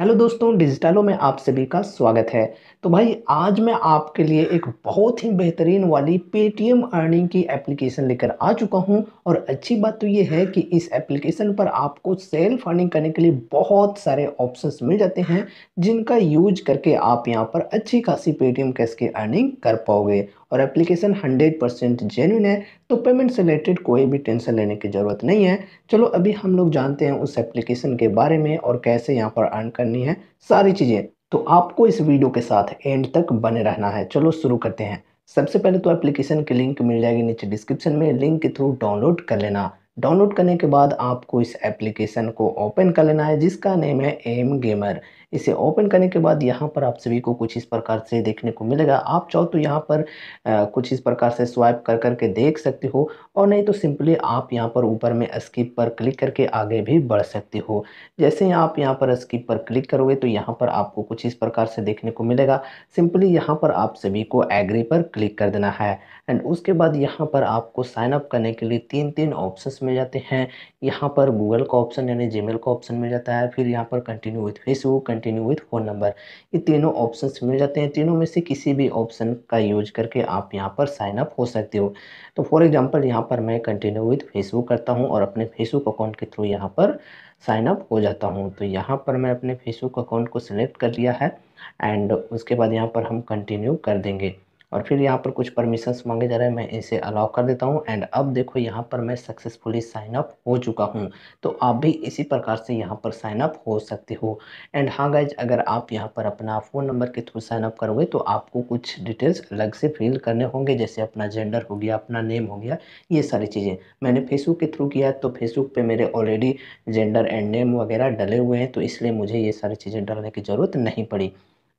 hello दोस्तों डिजिटलों में आप सभी का स्वागत है तो भाई आज मैं आपके लिए एक बहुत ही बेहतरीन वाली पेटीएम अर्निंग की एप्लीकेशन लेकर आ चुका हूं और अच्छी बात तो ये है कि इस एप्लीकेशन पर आपको सेल्फ अर्निंग करने के लिए बहुत सारे ऑप्शंस मिल जाते हैं जिनका यूज करके आप यहां पर अच्छी खासी पेटीएम कैश की अर्निंग कर पाओगे और एप्लीकेशन 100 परसेंट जेन्यून है तो पेमेंट से रिलेटेड कोई भी टेंशन लेने की ज़रूरत नहीं है चलो अभी हम लोग जानते हैं उस एप्लीकेशन के बारे में और कैसे यहाँ पर अर्न करनी है सारी चीज़ें तो आपको इस वीडियो के साथ एंड तक बने रहना है चलो शुरू करते हैं सबसे पहले तो एप्लीकेशन की लिंक मिल जाएगी नीचे डिस्क्रिप्शन में लिंक के थ्रू डाउनलोड कर लेना डाउनलोड करने के बाद आपको इस एप्लीकेशन को ओपन कर लेना है जिसका नेम है एम गेमर इसे ओपन करने के बाद यहाँ पर आप सभी को कुछ इस प्रकार से देखने को मिलेगा आप चाहो तो यहाँ पर आ, कुछ इस प्रकार से स्वाइप कर करके देख सकते हो और नहीं तो सिंपली आप यहाँ पर ऊपर में स्किप पर क्लिक करके आगे भी बढ़ सकते हो जैसे आप यहाँ पर स्किप पर क्लिक करोगे तो यहाँ पर आपको कुछ इस प्रकार से देखने को मिलेगा सिंपली यहाँ पर आप सभी को एग्री पर क्लिक कर देना है एंड उसके बाद यहाँ पर आपको साइनअप करने के लिए तीन तीन ऑप्शन मिल जाते हैं यहाँ पर गूगल का ऑप्शन यानी जीमेल का ऑप्शन मिल जाता है फिर यहाँ पर continue with Facebook continue with phone number ये तीनों ऑप्शन मिल जाते हैं तीनों में से किसी भी ऑप्शन का यूज करके आप यहाँ पर साइन अप हो सकते हो तो फॉर एग्जाम्पल यहाँ पर मैं कंटिन्यू विथ फेसबुक करता हूँ और अपने फेसबुक अकाउंट के थ्रू यहाँ पर साइन अप हो जाता हूँ तो यहाँ पर मैं अपने फेसबुक अकाउंट को सिलेक्ट कर लिया है एंड उसके बाद यहाँ पर हम कंटिन्यू कर देंगे और फिर यहाँ पर कुछ परमिशंस मांगे जा रहे हैं मैं इसे अलाउ कर देता हूँ एंड अब देखो यहाँ पर मैं सक्सेसफुली साइन अप हो चुका हूँ तो आप भी इसी प्रकार से यहाँ पर साइन अप हो सकते हो एंड हाँ गाइज अगर आप यहाँ पर अपना फ़ोन नंबर के थ्रू साइन अप करोगे तो आपको कुछ डिटेल्स अलग से फिल करने होंगे जैसे अपना जेंडर हो गया अपना नेम हो गया ये सारी चीज़ें मैंने फेसबुक के थ्रू किया तो फेसबुक पर मेरे ऑलरेडी जेंडर एंड नेम वगैरह डले हुए हैं तो इसलिए मुझे ये सारी चीज़ें डालने की ज़रूरत नहीं पड़ी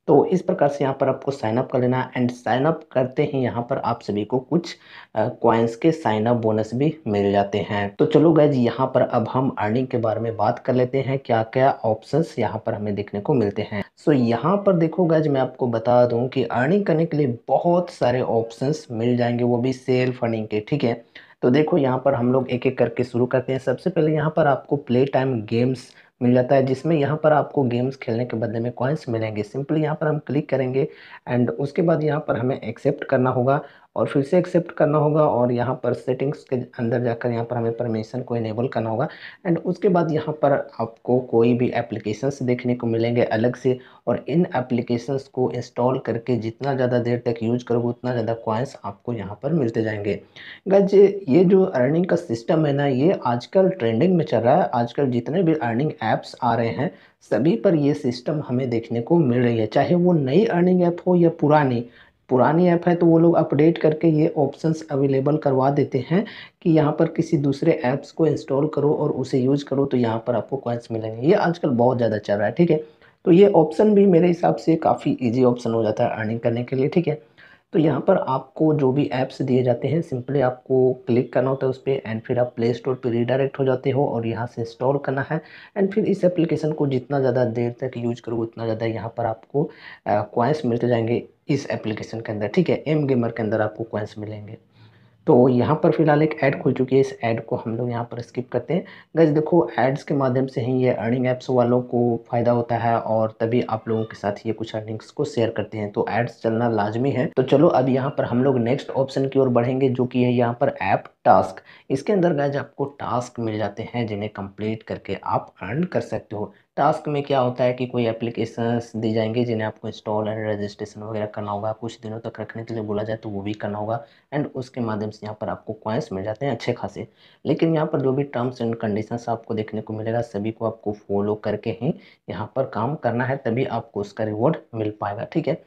तो इस प्रकार से यहाँ पर आपको साइनअप कर लेना एंड साइनअप करते ही यहाँ पर आप सभी को कुछ क्वाइंस के साइनअप बोनस भी मिल जाते हैं तो चलो जी यहाँ पर अब हम अर्निंग के बारे में बात कर लेते हैं क्या क्या ऑप्शन यहाँ पर हमें देखने को मिलते हैं सो so, यहाँ पर देखो गैज मैं आपको बता दूँ कि अर्निंग करने के लिए बहुत सारे ऑप्शन मिल जाएंगे वो भी सेल्फ अर्निंग के ठीक है तो देखो यहाँ पर हम लोग एक एक करके शुरू करते हैं सबसे पहले यहाँ पर आपको प्ले टाइम गेम्स मिल जाता है जिसमें यहाँ पर आपको गेम्स खेलने के बदले में कॉइन्स मिलेंगे सिंपली यहाँ पर हम क्लिक करेंगे एंड उसके बाद यहाँ पर हमें एक्सेप्ट करना होगा और फिर से एक्सेप्ट करना होगा और यहाँ पर सेटिंग्स के अंदर जाकर यहाँ पर हमें परमिशन को इनेबल करना होगा एंड उसके बाद यहाँ पर आपको कोई भी एप्लीकेशंस देखने को मिलेंगे अलग से और इन एप्लीकेशंस को इंस्टॉल करके जितना ज़्यादा देर तक यूज करोगे उतना ज़्यादा क्वाइंस आपको यहाँ पर मिलते जाएंगे गज ये जो अर्निंग का सिस्टम है ना ये आजकल ट्रेंडिंग में चल रहा है आजकल जितने भी अर्निंग ऐप्स आ रहे हैं सभी पर ये सिस्टम हमें देखने को मिल रही है चाहे वो नई अर्निंग ऐप हो या पुरानी पुरानी ऐप है तो वो लोग अपडेट करके ये ऑप्शंस अवेलेबल करवा देते हैं कि यहाँ पर किसी दूसरे ऐप्स को इंस्टॉल करो और उसे यूज करो तो यहाँ पर आपको कॉइन्स मिलेंगे ये आजकल बहुत ज़्यादा चल रहा है ठीक है तो ये ऑप्शन भी मेरे हिसाब से काफ़ी ईजी ऑप्शन हो जाता है अर्निंग करने के लिए ठीक है तो यहाँ पर आपको जो भी ऐप्स दिए जाते हैं सिंपली आपको क्लिक करना होता है उस पर एंड फिर आप प्ले स्टोर पर रीडायरेक्ट हो जाते हो और यहाँ से इंस्टॉल करना है एंड फिर इस एप्लीकेशन को जितना ज़्यादा देर तक यूज करोगे उतना ज़्यादा यहाँ पर आपको क्वाइंस मिलते जाएंगे इस एप्लीकेशन के अंदर ठीक है एम गेमर के अंदर आपको क्वाइंस मिलेंगे तो यहाँ पर फिलहाल एक ऐड खुल चुकी है इस ऐड को हम लोग यहाँ पर स्किप करते हैं गज देखो एड्स के माध्यम से ही ये अर्निंग ऐप्स वालों को फ़ायदा होता है और तभी आप लोगों के साथ ये कुछ अर्निंग्स को शेयर करते हैं तो ऐड्स चलना लाजमी है तो चलो अब यहाँ पर हम लोग नेक्स्ट ऑप्शन की ओर बढ़ेंगे जो कि है यहाँ पर ऐप टास्क इसके अंदर गज आपको टास्क मिल जाते हैं जिन्हें कंप्लीट करके आप अर्न कर सकते हो टास्क में क्या होता है कि कोई एप्लीकेशंस दी जाएंगे जिन्हें आपको इंस्टॉल एंड रजिस्ट्रेशन वगैरह करना होगा कुछ दिनों तक रखने के लिए बोला जाए तो वो भी करना होगा एंड उसके माध्यम से यहाँ पर आपको क्वाइंस मिल जाते हैं अच्छे खासे लेकिन यहाँ पर जो भी टर्म्स एंड कंडीशंस आपको देखने को मिलेगा सभी को आपको फॉलो करके ही यहाँ पर काम करना है तभी आपको उसका रिवॉर्ड मिल पाएगा ठीक है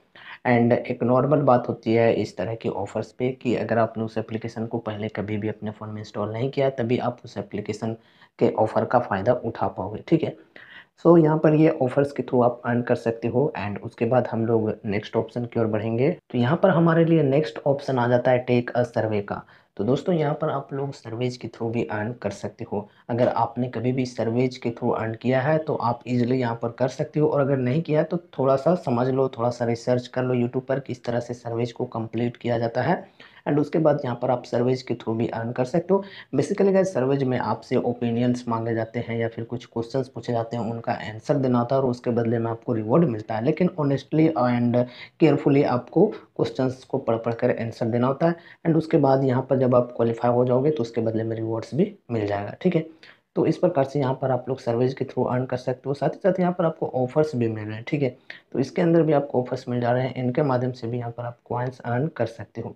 एंड एक नॉर्मल बात होती है इस तरह के ऑफर्स पे कि अगर आपने उस एप्लीकेशन को पहले कभी भी अपने फ़ोन में इंस्टॉल नहीं किया तभी आप उस एप्लीकेशन के ऑफ़र का फ़ायदा उठा पाओगे ठीक है सो so, यहाँ पर ये ऑफर्स के थ्रू आप अर्न कर सकते हो एंड उसके बाद हम लोग नेक्स्ट ऑप्शन की ओर बढ़ेंगे तो यहाँ पर हमारे लिए नेक्स्ट ऑप्शन आ जाता है टेक अ सर्वे का तो दोस्तों यहाँ पर आप लोग सर्वेज के थ्रू भी अर्न कर सकते हो अगर आपने कभी भी सर्वेज के थ्रू अर्न किया है तो आप इजीली यहाँ पर कर सकते हो और अगर नहीं किया तो थोड़ा सा समझ लो थोड़ा सा रिसर्च कर लो यूट्यूब पर किस तरह से सर्वेज को कंप्लीट किया जाता है एंड उसके बाद यहाँ पर आप सर्वेज के थ्रू भी अर्न कर सकते हो बेसिकली गए सर्वेज में आपसे ओपिनियंस मांगे जाते हैं या फिर कुछ क्वेश्चंस पूछे जाते हैं उनका आंसर देना होता है और उसके बदले में आपको रिवॉर्ड मिलता है लेकिन ऑनेस्टली एंड केयरफुली आपको क्वेश्चन को पढ़ पढ़ कर आंसर देना होता है एंड उसके बाद यहाँ पर जब आप क्वालिफाई हो जाओगे तो उसके बदले में रिवॉर्ड्स भी मिल जाएगा ठीक है तो इस प्रकार से यहाँ पर आप लोग सर्विस के थ्रू अर्न कर सकते हो साथ ही साथ यहाँ पर आपको ऑफर्स भी मिल रहे हैं ठीक है तो इसके अंदर भी आपको ऑफर्स मिल जा रहे हैं इनके माध्यम से भी यहाँ पर आप क्वाइंस अर्न कर सकते हो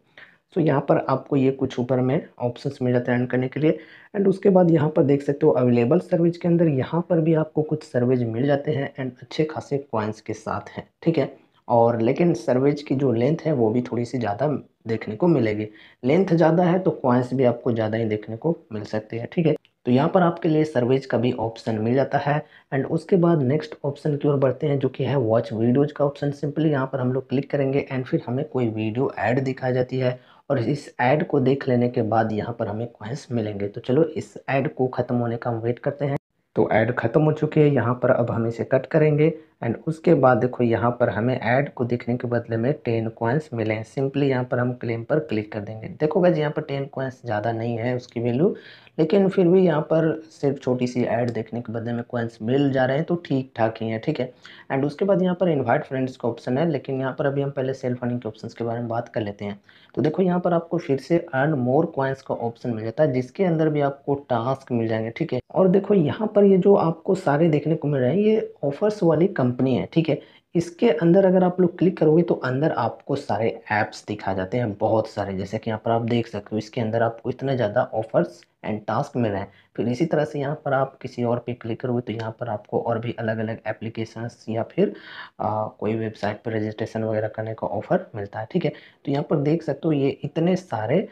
तो यहाँ पर आपको ये कुछ ऊपर में ऑप्शंस मिल जाते हैं रन करने के लिए एंड उसके बाद यहाँ पर देख सकते हो अवेलेबल सर्विस के अंदर यहाँ पर भी आपको कुछ सर्विस मिल जाते हैं एंड अच्छे खासे पॉइंट्स के साथ हैं ठीक है और लेकिन सर्विस की जो लेंथ है वो भी थोड़ी सी ज़्यादा देखने को मिलेगी लेंथ ज़्यादा है तो क्वाइंस भी आपको ज़्यादा ही देखने को मिल सकते हैं ठीक है तो यहाँ पर आपके लिए सर्विस का भी ऑप्शन मिल जाता है एंड उसके बाद नेक्स्ट ऑप्शन की ओर बढ़ते हैं जो कि है वॉच वीडियोज़ का ऑप्शन सिंपली यहाँ पर हम लोग क्लिक करेंगे एंड फिर हमें कोई वीडियो ऐड दिखाई जाती है और इस ऐड को देख लेने के बाद यहाँ पर हमें कॉइन्स मिलेंगे तो चलो इस ऐड को ख़त्म होने का हम वेट करते हैं तो ऐड ख़त्म हो चुकी है यहाँ पर अब हम इसे कट करेंगे एंड उसके बाद देखो यहाँ पर हमें ऐड को देखने के बदले में टेन क्वाइंस मिले हैं सिंपली यहाँ पर हम क्लेम पर क्लिक कर देंगे देखो भाई यहाँ पर टेन क्वाइंस ज़्यादा नहीं है उसकी वैल्यू लेकिन फिर भी यहाँ पर सिर्फ छोटी सी ऐड देखने के बदले में क्वाइंस मिल जा रहे हैं तो ठीक ठाक ही है ठीक है एंड उसके बाद यहाँ पर इन्वाइट फ्रेंड्स का ऑप्शन है लेकिन यहाँ पर अभी हम पहले सेल फंडिंग के ऑप्शन के बारे में बात कर लेते हैं तो देखो यहाँ पर आपको फिर से अर्न मोर क्वाइंस का ऑप्शन मिल जाता है जिसके अंदर भी आपको टास्क मिल जाएंगे ठीक है और देखो यहाँ पर ये जो आपको सारे देखने को मिल रहे हैं ये ऑफर्स वाली कम कंपनी है ठीक है इसके अंदर अगर आप लोग क्लिक करोगे तो अंदर आपको सारे ऐप्स दिखा जाते हैं बहुत सारे जैसे कि यहाँ पर आप देख सकते हो इसके अंदर आपको इतने ज़्यादा ऑफर्स एंड टास्क मिल रहे हैं फिर इसी तरह से यहाँ पर आप किसी और पे क्लिक करोगे तो यहाँ पर आपको और भी अलग अलग एप्लीकेशंस या फिर आ, कोई वेबसाइट पर रजिस्ट्रेशन वगैरह करने का ऑफ़र मिलता है ठीक है तो यहाँ पर देख सकते हो ये इतने सारे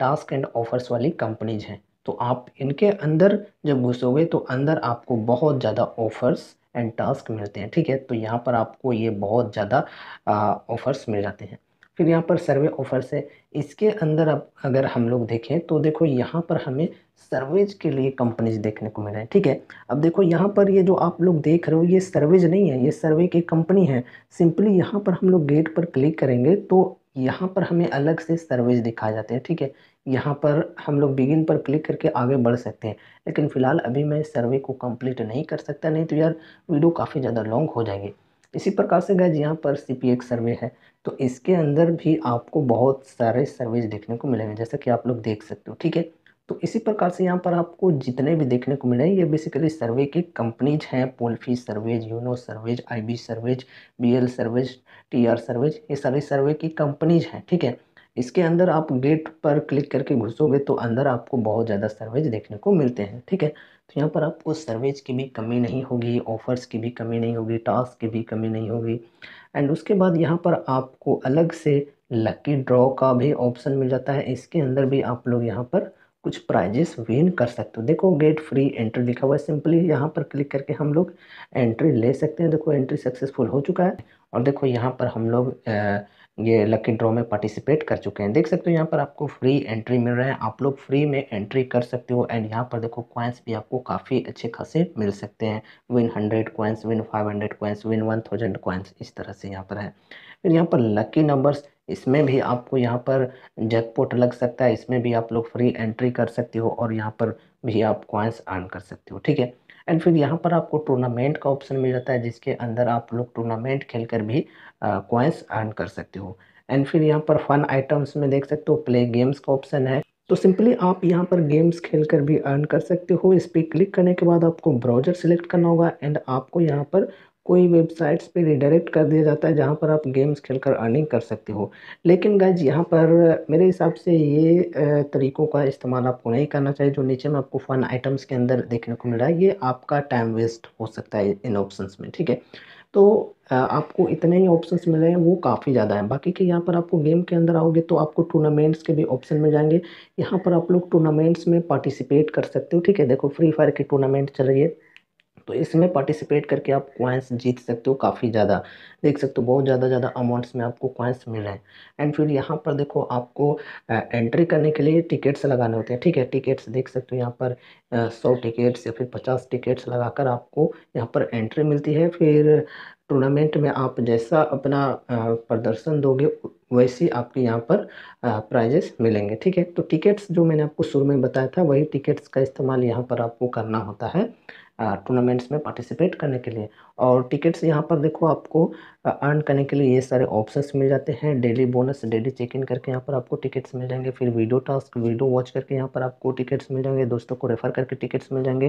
टास्क एंड ऑफ़र्स वाली कंपनीज हैं तो आप इनके अंदर जब घुसोगे तो अंदर आपको बहुत ज़्यादा ऑफ़र्स एंड टास्क मिलते हैं ठीक है तो यहाँ पर आपको ये बहुत ज़्यादा ऑफ़र्स मिल जाते हैं फिर यहाँ पर सर्वे ऑफ़र्स है इसके अंदर अब अगर हम लोग देखें तो देखो यहाँ पर हमें सर्वेज के लिए कंपनीज देखने को मिल रहे हैं ठीक है अब देखो यहाँ पर ये जो आप लोग देख रहे हो ये सर्वेज नहीं है ये सर्वे की कंपनी है सिंपली यहाँ पर हम लोग गेट पर क्लिक करेंगे तो यहाँ पर हमें अलग से सर्वेज दिखाए जाते हैं ठीक है यहाँ पर हम लोग बिगिन पर क्लिक करके आगे बढ़ सकते हैं लेकिन फ़िलहाल अभी मैं सर्वे को कंप्लीट नहीं कर सकता नहीं तो यार वीडियो काफ़ी ज़्यादा लॉन्ग हो जाएगी इसी प्रकार से गैज यहाँ पर सी सर्वे है तो इसके अंदर भी आपको बहुत सारे सर्वेज देखने को मिलेंगे जैसा कि आप लोग देख सकते हो ठीक है तो इसी प्रकार से यहाँ पर आपको जितने भी देखने को मिले ये बेसिकली सर्वे की कंपनीज हैं Pollfish surveys Uno surveys IB surveys BL surveys TR surveys ये सारी सर्वे की कंपनीज हैं ठीक है इसके अंदर आप गेट पर क्लिक करके घुसोगे तो अंदर आपको बहुत ज़्यादा सर्वेज देखने को मिलते हैं ठीक है तो यहाँ पर आपको सर्वेज की भी कमी नहीं होगी ऑफ़र्स की भी कमी नहीं होगी टास्क की भी कमी नहीं होगी एंड उसके बाद यहाँ पर आपको अलग से लकी ड्रॉ का भी ऑप्शन मिल जाता है इसके अंदर भी आप लोग यहाँ पर कुछ प्राइजेस विन कर सकते हो देखो गेट फ्री एंट्री लिखा हुआ है सिंपली यहाँ पर क्लिक करके हम लोग एंट्री ले सकते हैं देखो एंट्री सक्सेसफुल हो चुका है और देखो यहाँ पर हम लोग ये लकी ड्रॉ में पार्टिसिपेट कर चुके हैं देख सकते हो यहाँ पर आपको फ्री एंट्री मिल रहा है आप लोग फ्री में एंट्री कर सकते हो एंड यहाँ पर देखो क्वाइंस भी आपको काफ़ी अच्छे खासे मिल सकते हैं win hundred coins win five hundred coins win one thousand coins इस तरह से यहाँ पर है फिर यहाँ पर लकी नंबर्स इसमें भी आपको यहाँ पर जैकपोट लग सकता है इसमें भी आप लोग फ्री एंट्री कर सकते हो और यहाँ पर भी आप क्वाइंस अर्न कर सकते हो ठीक है एंड फिर यहाँ पर आपको टूर्नामेंट का ऑप्शन मिल जाता है जिसके अंदर आप लोग टूर्नामेंट खेलकर भी कॉइन्स अर्न कर सकते हो एंड फिर यहाँ पर फन आइटम्स में देख सकते हो प्ले गेम्स का ऑप्शन है तो सिंपली आप यहाँ पर गेम्स खेलकर भी अर्न कर सकते हो इस पर क्लिक करने के बाद आपको ब्राउजर सिलेक्ट करना होगा एंड आपको यहाँ पर कोई वेबसाइट्स पे रिडायरेक्ट कर दिया जाता है जहाँ पर आप गेम्स खेल कर अर्निंग कर सकते हो लेकिन गाइज यहाँ पर मेरे हिसाब से ये तरीक़ों का इस्तेमाल आपको नहीं करना चाहिए जो नीचे में आपको फ़न आइटम्स के अंदर देखने को मिल रहा है ये आपका टाइम वेस्ट हो सकता है इन ऑप्शंस में ठीक है तो आपको इतने ही ऑप्शंस मिल रहे हैं वो काफ़ी ज़्यादा है बाकी के यहाँ पर आपको गेम के अंदर आओगे तो आपको टूर्नामेंट्स के भी ऑप्शन मिल जाएंगे यहाँ पर आप लोग टूर्नामेंट्स में पार्टिसिपेट कर सकते हो ठीक है देखो फ्री फायर की टूर्नामेंट चल रही है तो इसमें पार्टिसिपेट करके आप क्वाइंस जीत सकते हो काफ़ी ज़्यादा देख सकते हो बहुत ज़्यादा ज़्यादा अमाउंट्स में आपको क्वाइंस मिल रहे हैं एंड फिर यहाँ पर देखो आपको एंट्री करने के लिए टिकट्स लगाने होते हैं ठीक है टिकट्स देख सकते हो यहाँ पर सौ टिकट्स या फिर पचास टिकट्स कर आपको यहाँ पर एंट्री मिलती है फिर टूर्नामेंट में आप जैसा अपना प्रदर्शन दोगे वैसी आपके यहाँ पर प्राइजेस मिलेंगे ठीक है तो टिकट्स जो मैंने आपको शुरू में बताया था वही टिकट्स का इस्तेमाल यहाँ पर आपको करना होता है टूर्नामेंट्स में पार्टिसिपेट करने के लिए और टिकट्स यहाँ पर देखो आपको अर्न करने के लिए ये सारे ऑप्शंस मिल जाते हैं daily bonus daily check in करके यहाँ पर आपको टिकट्स मिल जाएंगे फिर वीडियो टास्क वीडियो वॉच करके यहाँ पर आपको टिकट्स मिल जाएंगे दोस्तों को रेफ़र करके टिकट्स मिल जाएंगे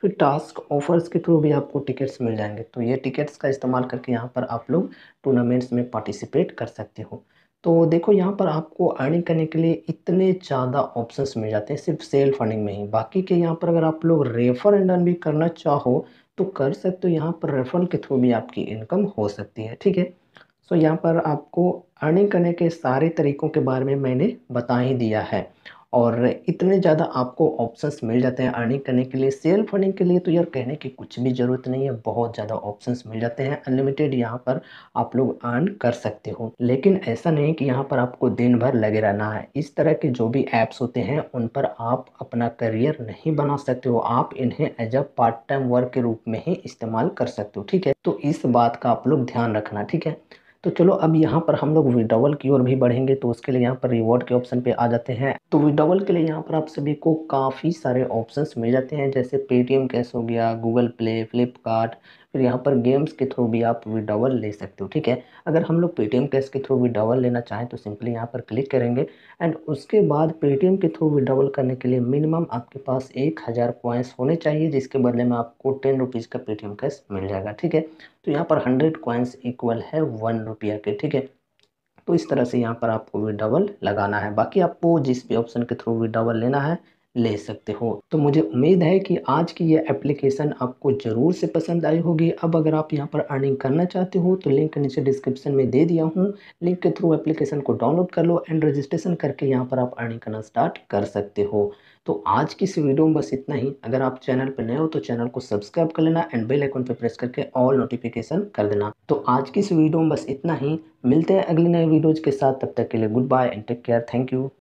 फिर टास्क ऑफर्स के थ्रू भी आपको टिकट्स मिल जाएंगे तो ये टिकट्स का इस्तेमाल करके यहाँ पर आप लोग टूर्नामेंट्स में पार्टिसिपेट कर सकते हो तो देखो यहाँ पर आपको अर्निंग करने के लिए इतने ज़्यादा ऑप्शंस मिल जाते हैं सिर्फ सेल फंडिंग में ही बाकी के यहाँ पर अगर आप लोग रेफर एंड अर्न भी करना चाहो तो कर सकते हो यहाँ पर रेफरल के थ्रू भी आपकी इनकम हो सकती है ठीक है सो यहाँ पर आपको अर्निंग करने के सारे तरीकों के बारे में मैंने बता ही दिया है और इतने ज़्यादा आपको ऑप्शंस मिल जाते हैं अर्निंग करने के लिए सेल फंडिंग के लिए तो यार कहने की कुछ भी ज़रूरत नहीं है बहुत ज़्यादा ऑप्शंस मिल जाते हैं अनलिमिटेड यहाँ पर आप लोग अर्न कर सकते हो लेकिन ऐसा नहीं कि यहाँ पर आपको दिन भर लगे रहना है इस तरह के जो भी ऐप्स होते हैं उन पर आप अपना करियर नहीं बना सकते हो आप इन्हें as a part time work के रूप में ही इस्तेमाल कर सकते हो ठीक है तो इस बात का आप लोग ध्यान रखना ठीक है तो चलो अब यहाँ पर हम लोग विड्रॉवल की ओर भी बढ़ेंगे तो उसके लिए यहाँ पर रिवॉर्ड के ऑप्शन पे आ जाते हैं तो विड्रॉवल के लिए यहाँ पर आप सभी को काफ़ी सारे ऑप्शंस मिल जाते हैं जैसे पेटीएम कैश हो गया गूगल प्ले फ्लिपकार्ट फिर यहाँ पर गेम्स के थ्रू भी आप विड्रॉवल ले सकते हो ठीक है अगर हम लोग पेटीएम कैश के थ्रू विड्रॉवल लेना चाहें तो सिंपली यहाँ पर क्लिक करेंगे एंड उसके बाद पेटीएम के थ्रू विड्रॉवल करने के लिए मिनिमम आपके पास एक हज़ार पॉइंट्स होने चाहिए जिसके बदले में आपको टेन रुपीज़ का पेटीएम कैश मिल जाएगा ठीक है तो यहाँ पर हंड्रेड कॉइन्स इक्वल है वन रुपया के ठीक है तो इस तरह से यहाँ पर आपको विड्रॉवल लगाना है बाकी आपको जिस भी ऑप्शन के थ्रू विड्रॉवल लेना है ले सकते हो तो मुझे उम्मीद है कि आज की यह एप्लीकेशन आपको ज़रूर से पसंद आई होगी अब अगर आप यहाँ पर अर्निंग करना चाहते हो तो लिंक नीचे डिस्क्रिप्शन में दे दिया हूँ लिंक के थ्रू एप्लीकेशन को डाउनलोड कर लो एंड रजिस्ट्रेशन करके यहाँ पर आप अर्निंग करना स्टार्ट कर सकते हो तो आज की इस वीडियो में बस इतना ही अगर आप चैनल पर नए हो तो चैनल को सब्सक्राइब कर लेना एंड बेल आइकन पर प्रेस करके ऑल नोटिफिकेशन कर देना तो आज की इस वीडियो में बस इतना ही मिलते हैं अगले नए वीडियोज़ के साथ तब तक के लिए goodbye and take care thank you